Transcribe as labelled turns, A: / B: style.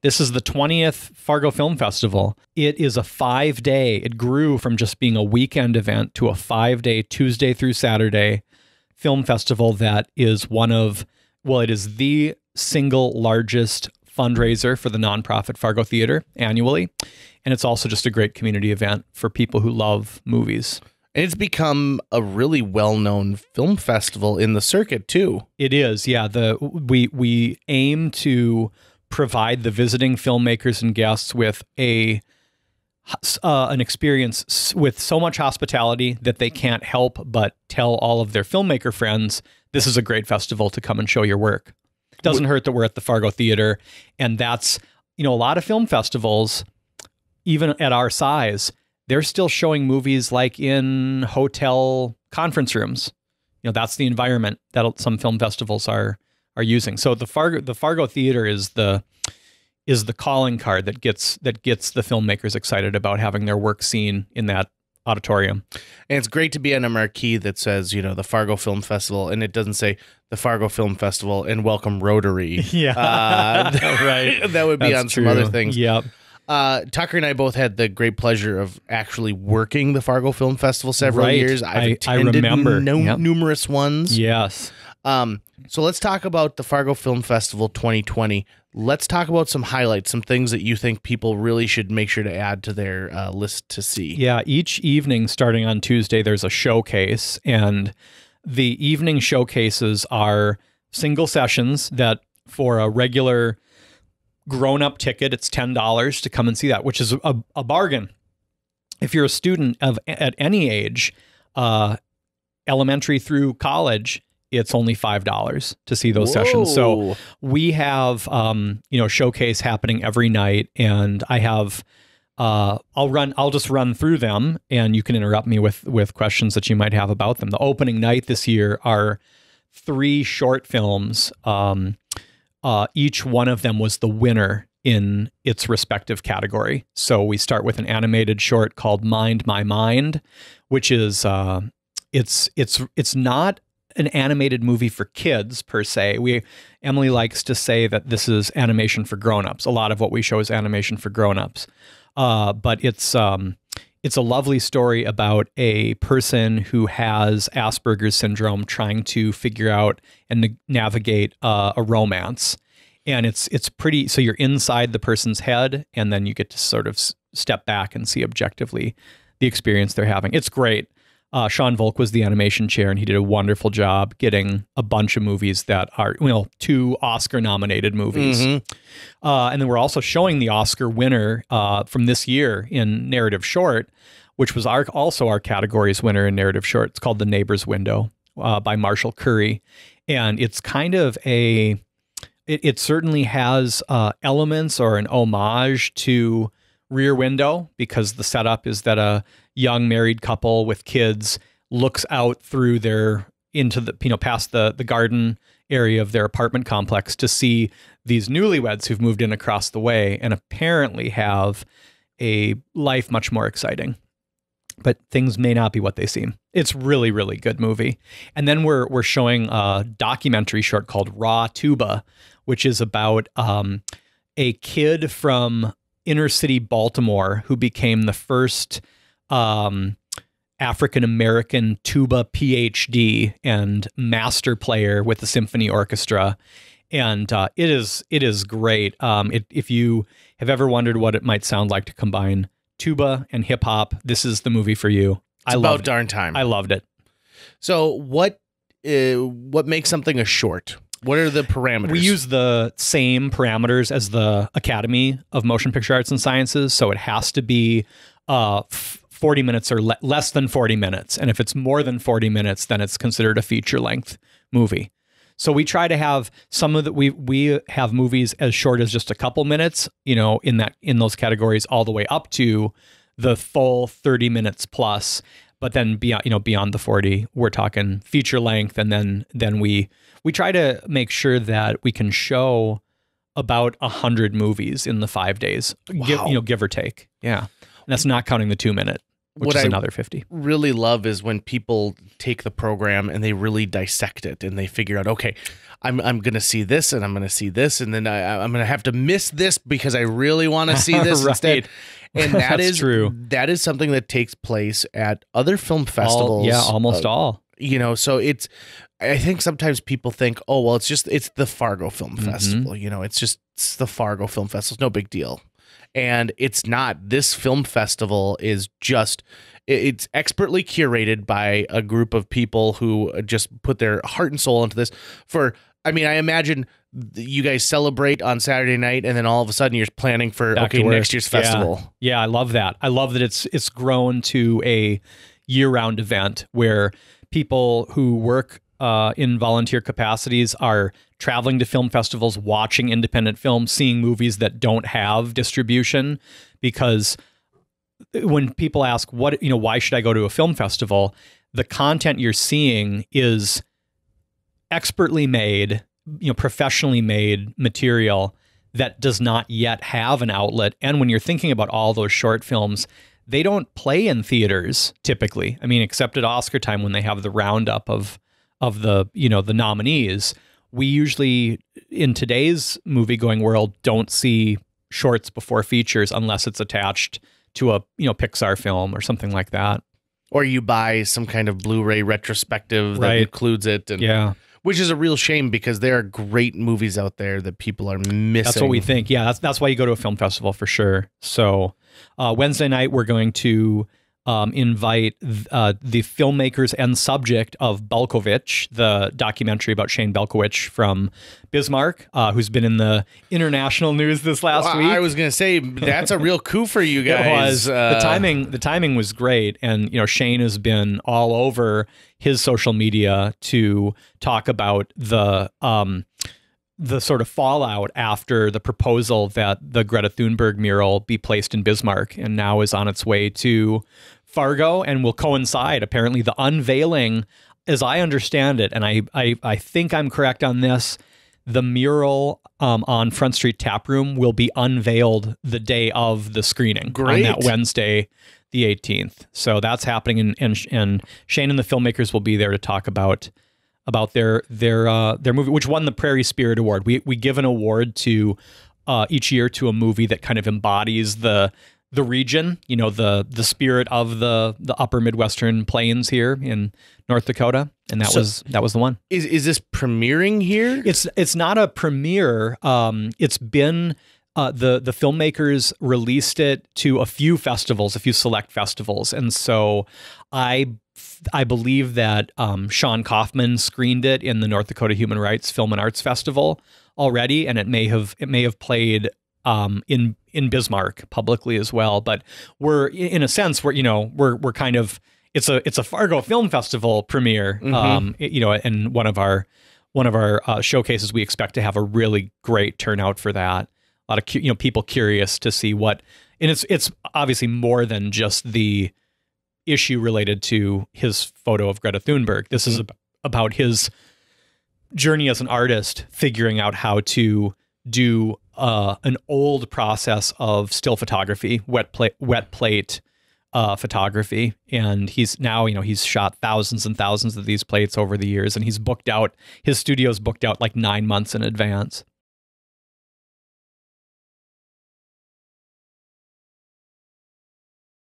A: This is the 20th Fargo Film Festival. It is a five day, it grew from just being a weekend event to a five day, Tuesday through Saturday film festival that is one of, well, it is the single largest fundraiser for the nonprofit Fargo Theater annually. And it's also just a great community event
B: for people who love movies. And it's become a really well-known film festival in the circuit too.
A: It is, yeah. The we we aim to provide the visiting filmmakers and guests with a uh, an experience with so much hospitality that they can't help but tell all of their filmmaker friends this is a great festival to come and show your work. Doesn't hurt that we're at the Fargo Theater, and that's you know a lot of film festivals, even at our size, they're still showing movies like in hotel conference rooms. You know that's the environment that some film festivals are are using. So the Fargo the Fargo Theater is the is the calling card that gets that gets the filmmakers excited about having their work seen
B: in that auditorium. And it's great to be on a marquee that says, you know, the Fargo Film Festival, and it doesn't say the Fargo Film Festival and welcome Rotary. Yeah, uh, that, right. That would be That's on true. some other things. Yep. Uh, Tucker and I both had the great pleasure of actually working the Fargo Film Festival several right. years. I've I, attended I remember. yep. numerous ones. Yes. Um, so let's talk about the Fargo Film Festival 2020. Let's talk about some highlights, some things that you think people really should make sure to add to their uh, list to see.
A: Yeah, each evening starting on Tuesday, there's a showcase, and the evening showcases are single sessions that for a regular grown up ticket, it's $10 to come and see that, which is a, a bargain. If you're a student of at any age, uh, elementary through college, it's only five dollars to see those Whoa. sessions. So we have um, you know showcase happening every night, and I have uh, I'll run I'll just run through them, and you can interrupt me with with questions that you might have about them. The opening night this year are three short films. Um, uh, each one of them was the winner in its respective category. So we start with an animated short called "Mind My Mind," which is uh, it's it's it's not an animated movie for kids per se. We Emily likes to say that this is animation for grown-ups. A lot of what we show is animation for grown-ups. Uh, but it's um, it's a lovely story about a person who has Asperger's syndrome trying to figure out and navigate uh, a romance. And it's it's pretty so you're inside the person's head and then you get to sort of step back and see objectively the experience they're having. It's great uh, Sean Volk was the animation chair, and he did a wonderful job getting a bunch of movies that are, you know, two Oscar nominated movies. Mm-hmm. Uh, and then we're also showing the Oscar winner uh, from this year in Narrative Short, which was our, also our categories winner in Narrative Short. It's called The Neighbor's Window uh, by Marshall Curry. And it's kind of a, it, it certainly has uh, elements or an homage to Rear Window because the setup is that a young married couple with kids looks out through their into the you know past the the garden area of their apartment complex to see these newlyweds who've moved in across the way and apparently have a life much more exciting. But things may not be what they seem. It's really, really good movie. And then we're we're showing a documentary short called Raw Tuba, which is about um, a kid from inner city Baltimore who became the first um, African American tuba PhD and master player with the symphony orchestra. And uh, it is it is great. Um, it, if you have ever wondered what it might sound like to combine tuba and hip hop, this is the movie for you. It's I love darn time. I
B: loved it. So what uh, what makes something a short? What are the parameters? We
A: use the same parameters as the Academy of Motion Picture Arts and Sciences. So it has to be uh, 40 minutes or le less than 40 minutes. And if it's more than 40 minutes, then it's considered a feature length movie. So we try to have some of the we we have movies as short as just a couple minutes, you know, in that in those categories all the way up to the full 30 minutes plus. But then beyond, you know, beyond the 40, we're talking feature length, and then then we we try to make sure that we can show about a hundred movies in the five days, wow. give, you know, give or take. Yeah, and that's not counting the two minute which what is another 50.
B: really love is when people take the program and they really dissect it and they figure out, okay, I'm, I'm going to see this and I'm going to see this. And then I, am going to have to miss this because I really want to see this right. instead and that is true. That is something that takes place at other film festivals. All, yeah, almost uh, all. You know, so it's. I think sometimes people think, oh well, it's just it's the Fargo Film mm -hmm. Festival. You know, it's just it's the Fargo Film Festival. It's no big deal and it's not this film festival is just it's expertly curated by a group of people who just put their heart and soul into this for i mean i imagine you guys celebrate on Saturday night, and then all of a sudden you're planning for Back okay next year's festival.
A: Yeah. yeah, I love that. I love that it's it's grown to a year round event where people who work uh, in volunteer capacities are traveling to film festivals, watching independent films, seeing movies that don't have distribution. Because uh, when people ask, what, you know, why should I go to a film festival? The content you're seeing is expertly made, you know professionally made material that does not yet have an outlet. And when you're thinking about all those short films, they don't play in theaters typically. I mean, except at Oscar time when they have the roundup of of the you know the nominees. We usually in today's movie going world don't see shorts before features unless it's attached to a you know Pixar film or something
B: like that. Or you buy some kind of Blu-ray retrospective that right. includes it. And yeah which is a real shame because there are great movies out there that people are missing. That's what we think.
A: Yeah, that's that's why you go to a film festival for sure. So uh, Wednesday night we're going to um, invite uh, the filmmakers and subject of Belkovich, the documentary about Shane Belkovich from Bismarck, uh, who's been in the international news
B: this last well, week. I was going to say that's a real coup for you guys. it was uh, the timing.
A: The timing was great, and you know Shane has been all over his social media to talk about the. Um, the sort of fallout after the proposal that the Greta Thunberg mural be placed in Bismarck and now is on its way to Fargo and will coincide. Apparently, the unveiling, as I understand it, and I I, I think I'm correct on this. The mural um, on Front Street Tap Room will be unveiled the day of the screening Great. on that Wednesday, the 18th. So that's happening, and and and Shane and the filmmakers will be there to talk about about their their uh, their movie, which won the Prairie Spirit Award. We we give an award to uh, each year to a movie that kind of embodies the the region, you know, the the spirit of the the upper Midwestern plains here in North Dakota, and that so was that was the one. Is is this premiering here? It's it's not a premiere. Um, it's been uh, the the filmmakers released it to a few festivals, a few select festivals, and so I I believe that um, Sean Kaufman screened it in the North Dakota Human Rights Film and Arts Festival already, and it may have it may have played um, in in Bismarck publicly as well. But we're in a sense we're you know we're we're kind of it's a it's a Fargo Film Festival premiere, mm-hmm. um, you know, and one of our one of our uh, showcases. We expect to have a really great turnout for that. A lot of you know people curious to see what, and it's it's obviously more than just the issue related to his photo of Greta Thunberg. This is mm-hmm. ab- about his journey as an artist, figuring out how to do uh, an old process of still photography, wet plate, wet plate uh, photography, and he's now you know he's shot thousands and thousands of these plates over the years, and he's booked out his studio's booked out like nine months in advance.